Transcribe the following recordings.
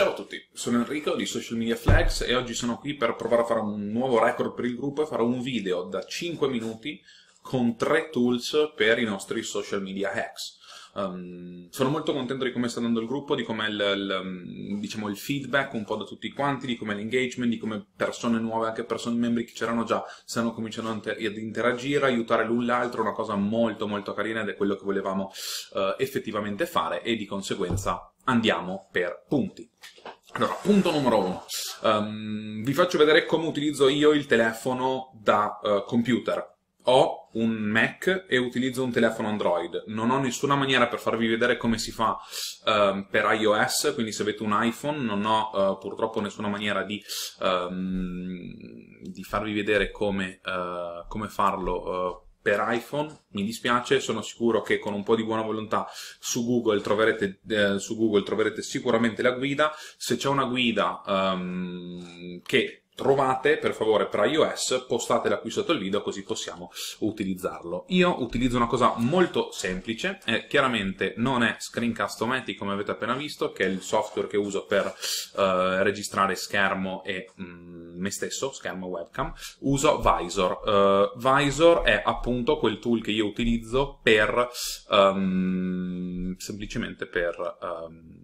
Ciao a tutti, sono Enrico di Social Media Flags e oggi sono qui per provare a fare un nuovo record per il gruppo e fare un video da 5 minuti con 3 tools per i nostri social media hacks. Um, sono molto contento di come sta andando il gruppo, di come il, il, mm, diciamo, il, feedback un po' da tutti quanti, di come l'engagement, di come persone nuove, anche persone membri che c'erano già, stanno cominciando ad interagire, aiutare l'un l'altro, una cosa molto molto carina ed è quello che volevamo uh, effettivamente fare e di conseguenza andiamo per punti. Allora, punto numero uno. Um, vi faccio vedere come utilizzo io il telefono da uh, computer ho un Mac e utilizzo un telefono Android. Non ho nessuna maniera per farvi vedere come si fa uh, per iOS, quindi se avete un iPhone non ho uh, purtroppo nessuna maniera di, um, di farvi vedere come, uh, come farlo eh, per iPhone, mi dispiace, sono sicuro che con un po' di buona volontà su Google troverete, eh, su Google troverete sicuramente la guida. Se c'è una guida um, che trovate per favore per iOS, postatela qui sotto il video così possiamo utilizzarlo. Io utilizzo una cosa molto semplice, eh, chiaramente non è Screencast-O-Matic come avete appena visto, che è il software che uso per eh, registrare schermo e mh, mm, me stesso, schermo webcam, uso Visor. Uh, Visor è appunto quel tool che io utilizzo per um, semplicemente per um,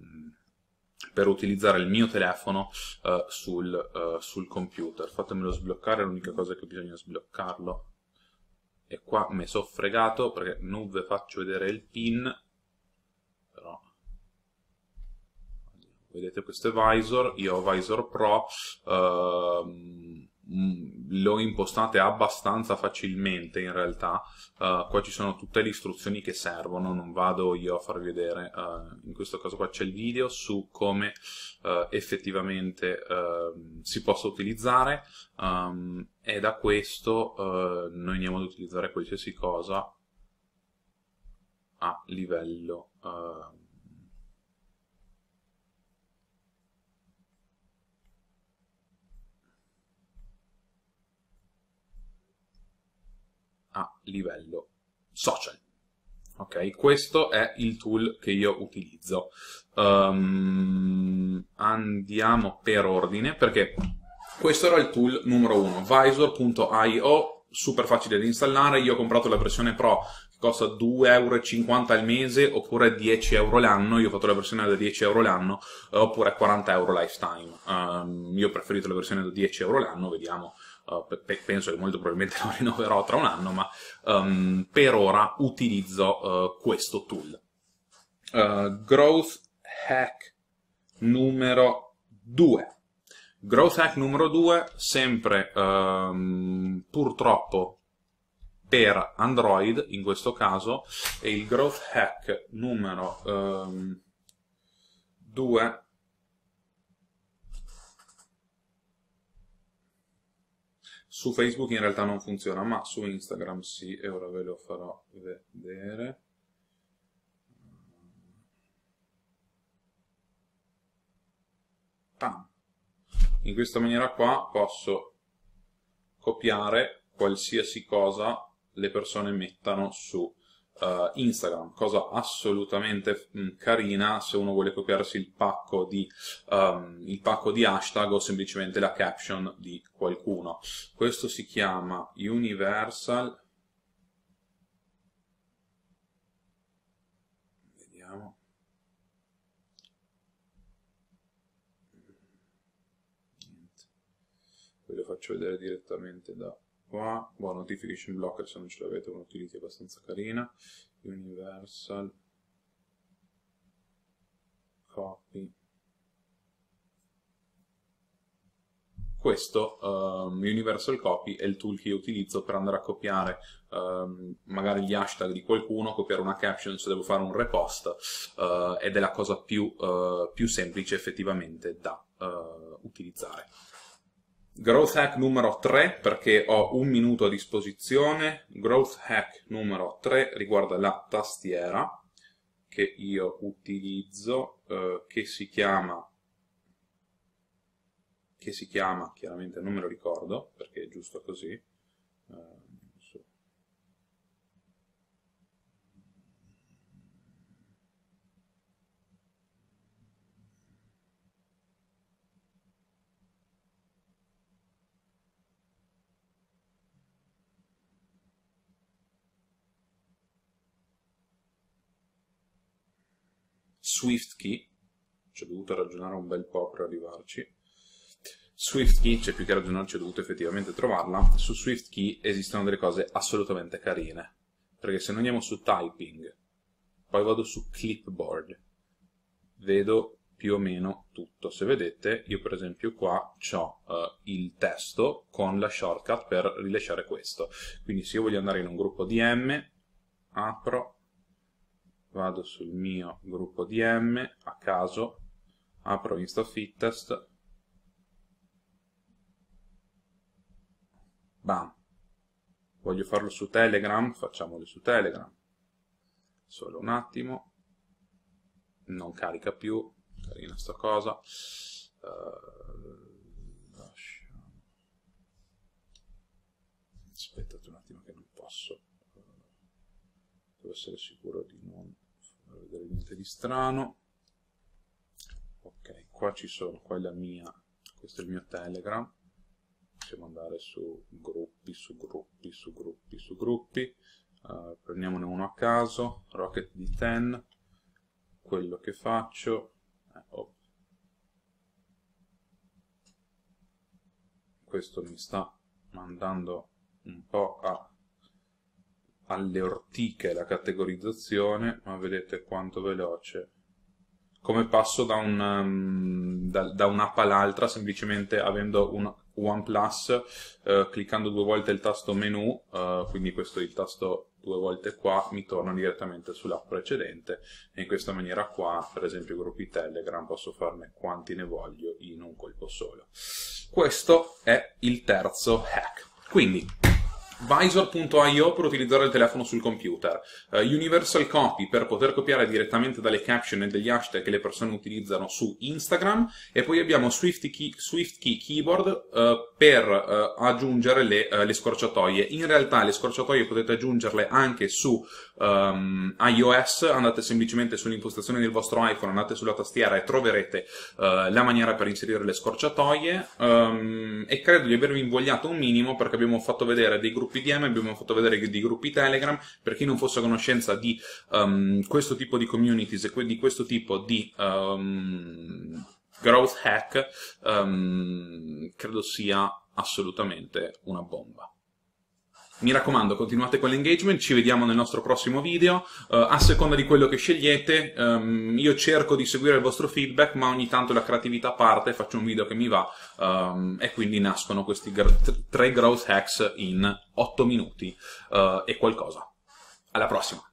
per utilizzare il mio telefono uh, sul, uh, sul, computer. Fatemelo sbloccare, l'unica cosa è che bisogna sbloccarlo. E qua mi sono fregato perché non vi faccio vedere il pin, però vedete questo è Visor, io ho Visor Pro, uh, lo impostate abbastanza facilmente in realtà uh, qua ci sono tutte le istruzioni che servono non vado io a farvi vedere uh, in questo caso qua c'è il video su come uh, effettivamente si possa utilizzare um, e da questo noi andiamo ad utilizzare qualsiasi cosa a livello a livello social. Ok, questo è il tool che io utilizzo. Um, andiamo per ordine perché questo era il tool numero 1, visor.io, super facile da installare. Io ho comprato la versione Pro che costa 2,50 euro al mese oppure 10 euro l'anno. Io ho fatto la versione da 10 euro l'anno eh, oppure 40 euro lifetime. Um, io ho preferito la versione da 10 euro l'anno, vediamo eh, pe- penso che molto probabilmente lo rinnoverò tra un anno, ma um, per ora utilizzo uh, questo tool. Uh, growth hack numero 2. Growth hack numero 2, sempre um, purtroppo per Android in questo caso, e il growth hack numero 2 um, ehm, Su Facebook in realtà non funziona, ma su Instagram sì, e ora ve lo farò vedere. Tam. In questa maniera qua posso copiare qualsiasi cosa le persone mettano su uh, Instagram, cosa assolutamente mm, carina se uno vuole copiarsi il pacco, di, um, il pacco di hashtag o semplicemente la caption di qualcuno. Questo si chiama Universal ve lo faccio vedere direttamente da qua boh, notification blocker se non ce l'avete un utility abbastanza carina universal copy questo um, Universal Copy è il tool che io utilizzo per andare a copiare um, magari gli hashtag di qualcuno, copiare una caption se devo fare un repost uh, ed è la cosa più, uh, più semplice effettivamente da uh, utilizzare. Growth hack numero 3 perché ho un minuto a disposizione. Growth hack numero 3 riguarda la tastiera che io utilizzo, eh, che si chiama che si chiama, chiaramente non me lo ricordo perché è giusto così, SwiftKey, ci ho dovuto ragionare un bel po' per arrivarci, SwiftKey, cioè più che ragionarci ho dovuto effettivamente trovarla, su SwiftKey esistono delle cose assolutamente carine, perché se noi andiamo su typing, poi vado su clipboard, vedo più o meno tutto. Se vedete, io per esempio qua ho uh, eh, il testo con la shortcut per rilasciare questo. Quindi se io voglio andare in un gruppo DM, apro, vado sul mio gruppo DM a caso, apro InstaFit Test, bam, voglio farlo su Telegram, facciamolo su Telegram, solo un attimo, non carica più, carina sta cosa, uh, aspettate un attimo che non posso, eh, devo essere sicuro di niente di strano ok qua ci sono qua è la mia questo è il mio telegram possiamo andare su gruppi su gruppi su gruppi su gruppi uh, prendiamone uno a caso rocket di 10 quello che faccio eh, oh. questo mi sta mandando un po' a alle ortiche la categorizzazione, ma vedete quanto veloce. Come passo da, un, um, ehm, da, da un'app all'altra, semplicemente avendo un OnePlus, eh, cliccando due volte il tasto menu, eh, quindi questo è il tasto due volte qua, mi torno direttamente sull'app precedente e in questa maniera qua, per esempio gruppi Telegram, posso farne quanti ne voglio in un colpo solo. Questo è il terzo hack. Quindi, Visor.io per utilizzare il telefono sul computer, uh, Universal Copy per poter copiare direttamente dalle caption e degli hashtag che le persone utilizzano su Instagram e poi abbiamo Swift SwiftKey, SwiftKey Keyboard uh, per eh, aggiungere le, le, scorciatoie. In realtà le scorciatoie potete aggiungerle anche su um, ehm, iOS, andate semplicemente sull'impostazione del vostro iPhone, andate sulla tastiera e troverete la maniera per inserire le scorciatoie um, e credo di avervi invogliato un minimo perché abbiamo fatto vedere dei gruppi gruppi DM, abbiamo fatto vedere dei gruppi Telegram, per chi non fosse a conoscenza di um, questo tipo di communities e di questo tipo di um, growth hack, um, credo sia assolutamente una bomba. Mi raccomando, continuate con l'engagement, ci vediamo nel nostro prossimo video. Uh, a seconda di quello che scegliete, um, io cerco di seguire il vostro feedback, ma ogni tanto la creatività parte, faccio un video che mi va um, e quindi nascono questi tre growth hacks in 8 minuti uh, e qualcosa. Alla prossima!